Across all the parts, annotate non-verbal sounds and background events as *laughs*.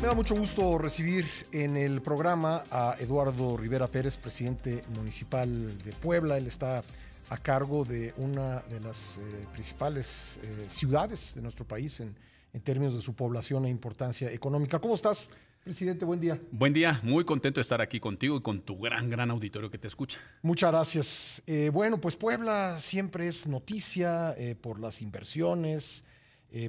Me da mucho gusto recibir en el programa a Eduardo Rivera Pérez, presidente municipal de Puebla. Él está a cargo de una de las eh, principales eh, ciudades de nuestro país en, términos de su población e importancia económica. ¿Cómo estás, presidente? Buen día. Buen día, muy contento de estar aquí contigo y con tu gran, gran auditorio que te escucha. Muchas gracias. Eh, bueno, pues Puebla siempre es noticia por las inversiones,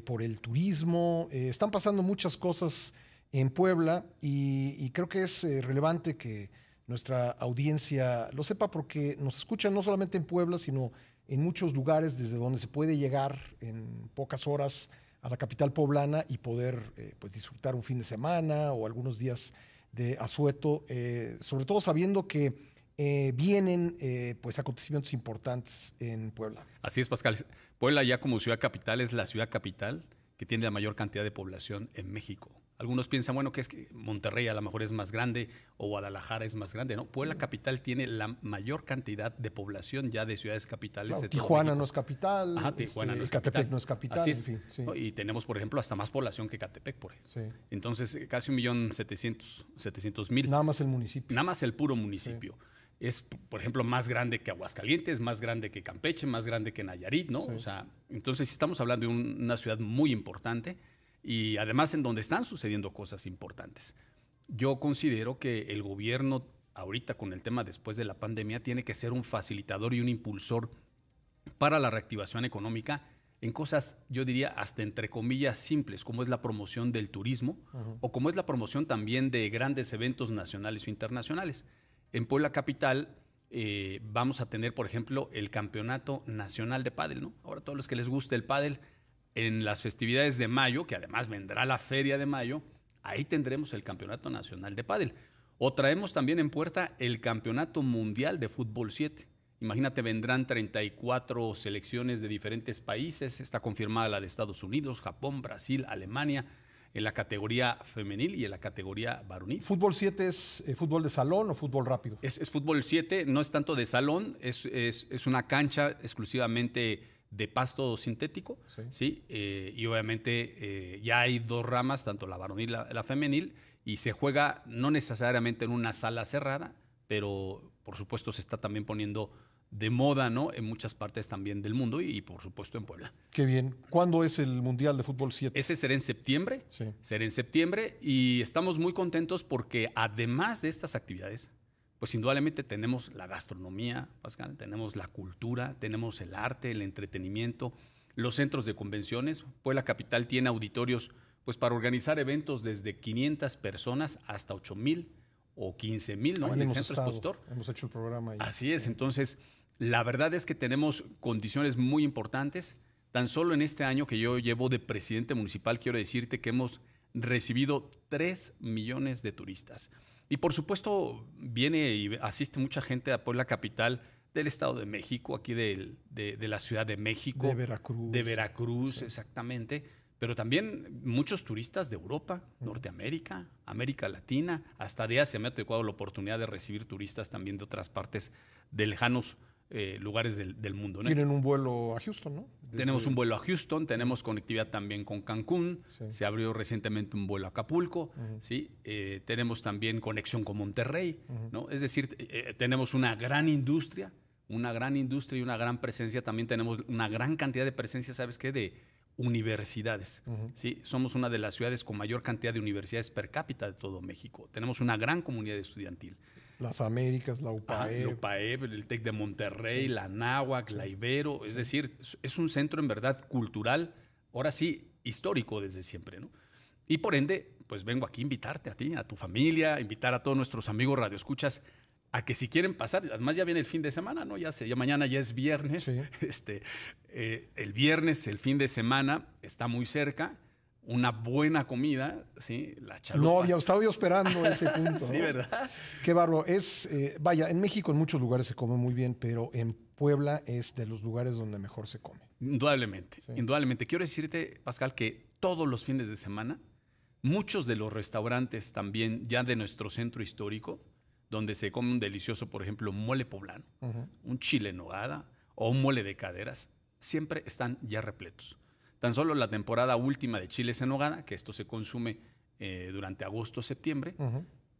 por el turismo. están pasando muchas cosas en Puebla y, creo que es eh, relevante que nuestra audiencia lo sepa porque nos escuchan no solamente en Puebla, sino en muchos lugares desde donde se puede llegar en pocas horas a la capital poblana y poder eh, pues disfrutar un fin de semana o algunos días de asueto, eh, sobre todo sabiendo que vienen pues acontecimientos importantes en Puebla. Así es, Pascal. Puebla ya como ciudad capital es la ciudad capital que tiene la mayor cantidad de población en México. Algunos piensan, bueno, que es que Monterrey a lo mejor es más grande o Guadalajara es más grande, ¿no? Pues la mm. capital tiene la mayor cantidad de población ya de ciudades capitales. Tijuana no es capital. Tijuana este, no es Catepec no es capital. sí. Y tenemos, por ejemplo, hasta más población que Catepec, por ejemplo. Entonces, eh, casi un millón setecientos, mil. Nada más el municipio. Nada más el puro municipio. es, por ejemplo, más grande que Aguascalientes, más grande que Campeche, más grande que Nayarit, ¿no? O sea, entonces estamos hablando de una ciudad muy importante y además en donde están sucediendo cosas importantes. Yo considero que el gobierno ahorita con el tema después de la pandemia tiene que ser un facilitador y un impulsor para la reactivación económica en cosas, yo diría, hasta entre comillas simples, como es la promoción del turismo o como es la promoción también de grandes eventos nacionales o internacionales. En Puebla Capital eh, vamos a tener, por ejemplo, el Campeonato Nacional de Pádel, ¿no? Ahora todos los que les guste el pádel, en las festividades de mayo, que además vendrá la feria de mayo, ahí tendremos el Campeonato Nacional de Pádel. O traemos también en puerta el Campeonato Mundial de Fútbol 7. Imagínate, vendrán 34 selecciones de diferentes países. Está confirmada la de Estados Unidos, Japón, Brasil, Alemania, en la categoría femenil y en la categoría varonil. ¿Fútbol 7 es eh, fútbol de salón o fútbol rápido? Es, fútbol 7, no es tanto de salón, es, es, es una cancha exclusivamente de pasto sintético, ¿sí? Eh, y obviamente eh, ya hay dos ramas, tanto la varonil y la, femenil, y se juega no necesariamente en una sala cerrada, pero por supuesto se está también poniendo de moda, ¿no? En muchas partes también del mundo y, por supuesto en Puebla. Qué bien. ¿Cuándo es el Mundial de Fútbol 7? Ese será en septiembre. Será en septiembre y estamos muy contentos porque además de estas actividades, pues indudablemente tenemos la gastronomía, Pascal, tenemos la cultura, tenemos el arte, el entretenimiento, los centros de convenciones. pues la Capital tiene auditorios pues para organizar eventos desde 500 personas hasta 8 mil o 15 mil en el centro expositor. Hemos hecho el programa ahí. Así es, entonces la verdad es que tenemos condiciones muy importantes. Tan solo en este año que yo llevo de presidente municipal, quiero decirte que hemos recibido 3 millones de turistas. Y por supuesto, viene y asiste mucha gente a Puebla Capital del Estado de México, aquí de, la Ciudad de México. De Veracruz. De Veracruz, exactamente. Pero también muchos turistas de Europa, Norteamérica, América Latina, hasta de Asia. Me ha tocado la oportunidad de recibir turistas también de otras partes de lejanos eh, lugares del, mundo. Tienen un vuelo a Houston, ¿no? Tenemos un vuelo a Houston, tenemos conectividad también con Cancún, se abrió recientemente un vuelo a Acapulco, ¿sí? Eh, tenemos también conexión con Monterrey, ¿no? Es decir, eh, tenemos una gran industria, una gran industria y una gran presencia, también tenemos una gran cantidad de presencia, ¿sabes qué? De universidades, ¿sí? Somos una de las ciudades con mayor cantidad de universidades per cápita de todo México, tenemos una gran comunidad estudiantil las Américas, ah, la UPAE, el TEC de Monterrey, la Náhuac, la Ibero. Es decir, es un centro en verdad cultural, ahora sí, histórico desde siempre, ¿no? Y por ende, pues vengo aquí a invitarte a ti, a tu familia, a invitar a todos nuestros amigos radioescuchas a que si quieren pasar, además ya viene el fin de semana, ¿no? Ya, se, ya mañana ya es viernes. *laughs* Este, eh, el viernes, el fin de semana, está muy cerca una buena comida, ¿sí? La chalupa. No, había estaba yo esperando ese punto. *laughs* sí, ¿verdad? Qué barro, Es, eh, vaya, en México en muchos lugares se come muy bien, pero en Puebla es de los lugares donde mejor se come. Indudablemente, indudablemente. Quiero decirte, Pascal, que todos los fines de semana, muchos de los restaurantes también ya de nuestro centro histórico, donde se come un delicioso, por ejemplo, mole poblano, un chile nogada o un mole de caderas, siempre están ya repletos. Tan solo la temporada última de chiles en hogada, que esto se consume eh, durante agosto-septiembre,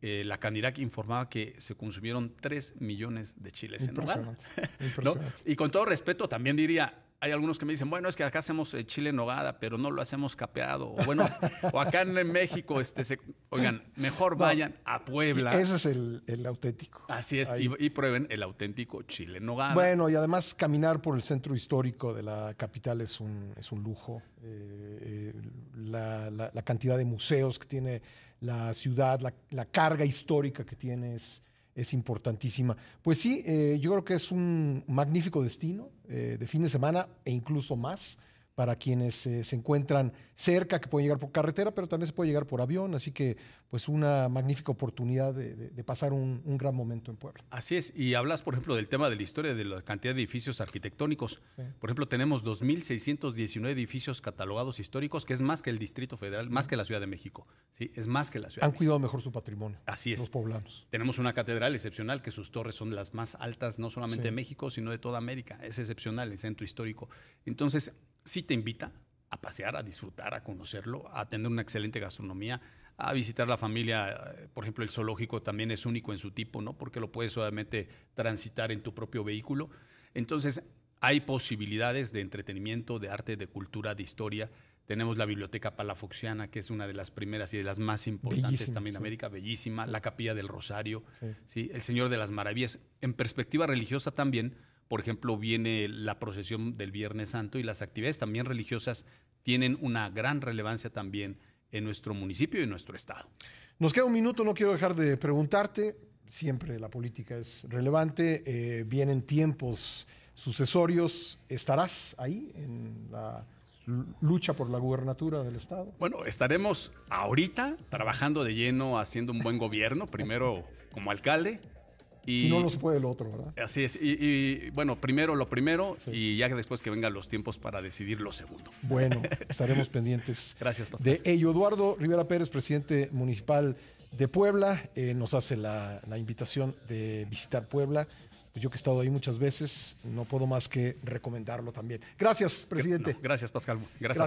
eh, la CANDIRAC informaba que se consumieron 3 millones de chiles en hogada. *laughs* Y con todo respeto, también diría, hay algunos que me dicen, bueno, es que acá hacemos eh, chile en nogada, pero no lo hacemos capeado. O bueno, *laughs* o acá en México, este, oigan, mejor vayan a Puebla. Ese es el, auténtico. Así es, y, prueben el auténtico chile en nogada. Bueno, y además caminar por el centro histórico de la capital es un, es un lujo. Eh, eh, la, cantidad de museos que tiene la ciudad, la, la carga histórica que tiene es es importantísima. Pues sí, eh, yo creo que es un magnífico destino eh, de fin de semana e incluso más para quienes eh, se encuentran cerca, que pueden llegar por carretera, pero también se puede llegar por avión. Así que, pues, una magnífica oportunidad de, pasar un, gran momento en Puebla. Así es. Y hablas, por ejemplo, del tema de la historia de la cantidad de edificios arquitectónicos. Por ejemplo, tenemos 2.619 edificios catalogados históricos, que es más que el Distrito Federal, más que la Ciudad de México. Sí, es más que la Ciudad. Han cuidado mejor su patrimonio. Así es. Los poblanos. Tenemos una catedral excepcional, que sus torres son las más altas, no solamente de México, sino de toda América. Es excepcional el centro histórico. Entonces, sí te invita a pasear, a disfrutar, a conocerlo, a tener una excelente gastronomía, a visitar la familia. Eh, por ejemplo, el zoológico también es único en su tipo, ¿no? Porque lo puedes solamente transitar en tu propio vehículo. Entonces, hay posibilidades de entretenimiento, de arte, de cultura, de historia. Tenemos la Biblioteca Palafoxiana, que es una de las primeras y de las más importantes también en América, bellísima. La Capilla del Rosario, ¿sí? El Señor de las Maravillas. En perspectiva religiosa también, por ejemplo, viene la procesión del Viernes Santo y las actividades también religiosas tienen una gran relevancia también en nuestro municipio y en nuestro estado. Nos queda un minuto, no quiero dejar de preguntarte, siempre la política es relevante, eh, vienen tiempos sucesorios, ¿estarás ahí en la lucha por la gubernatura del Estado? Bueno, estaremos ahorita trabajando de lleno, haciendo un buen gobierno, primero como alcalde, si no, nos puede el otro, ¿verdad? Así es. Y, bueno, primero lo primero y ya después que vengan los tiempos para decidir lo segundo. Bueno, *laughs* estaremos pendientes. Gracias, Pascal. De ello, Eduardo Rivera Pérez, presidente municipal de Puebla, eh, nos hace la, invitación de visitar Puebla. Pues yo que he estado ahí muchas veces, no puedo más que recomendarlo también. Gracias, presidente. gracias, Pascal. gracias.